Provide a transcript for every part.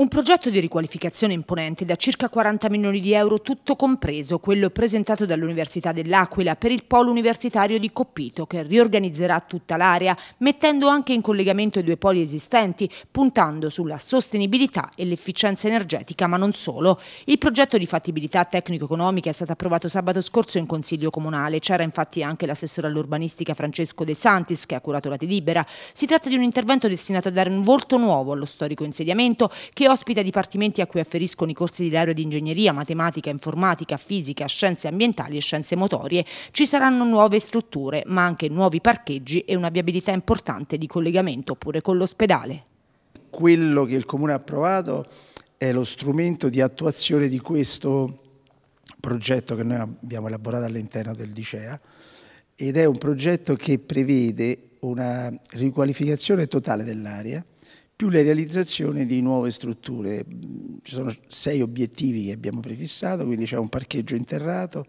Un progetto di riqualificazione imponente da circa 40 milioni di euro, tutto compreso quello presentato dall'Università dell'Aquila per il polo universitario di Coppito, che riorganizzerà tutta l'area, mettendo anche in collegamento i due poli esistenti, puntando sulla sostenibilità e l'efficienza energetica, ma non solo. Il progetto di fattibilità tecnico-economica è stato approvato sabato scorso in Consiglio Comunale. C'era infatti anche l'assessore all'urbanistica Francesco De Santis, che ha curato la delibera. Si tratta di un intervento destinato a dare un volto nuovo allo storico insediamento, che ospita dipartimenti a cui afferiscono i corsi di laurea di ingegneria, matematica, informatica, fisica, scienze ambientali e scienze motorie. Ci saranno nuove strutture, ma anche nuovi parcheggi e una viabilità importante di collegamento pure con l'ospedale. Quello che il Comune ha approvato è lo strumento di attuazione di questo progetto che noi abbiamo elaborato all'interno del Dicea ed è un progetto che prevede una riqualificazione totale dell'area più le realizzazioni di nuove strutture. Ci sono sei obiettivi che abbiamo prefissato, quindi c'è un parcheggio interrato,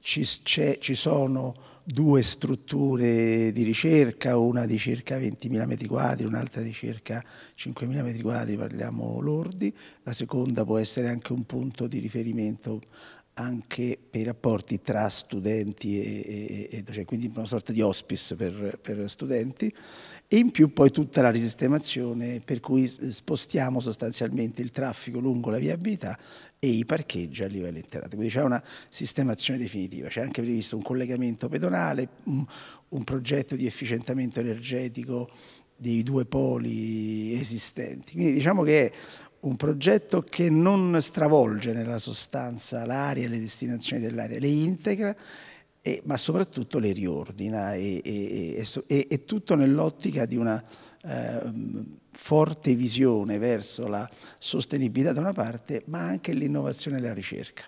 ci, ci sono due strutture di ricerca, una di circa 20.000 metri quadri, un'altra di circa 5.000 metri quadri, parliamo lordi, la seconda può essere anche un punto di riferimento anche per i rapporti tra studenti e, e, e quindi una sorta di hospice per, per studenti e in più poi tutta la risistemazione per cui spostiamo sostanzialmente il traffico lungo la viabilità e i parcheggi a livello interrato. Quindi c'è una sistemazione definitiva, c'è anche previsto un collegamento pedonale, un progetto di efficientamento energetico dei due poli esistenti. Quindi diciamo che è un progetto che non stravolge nella sostanza l'area e le destinazioni dell'area, le integra e, ma soprattutto le riordina e, e tutto nell'ottica di una eh, forte visione verso la sostenibilità da una parte, ma anche l'innovazione e la ricerca.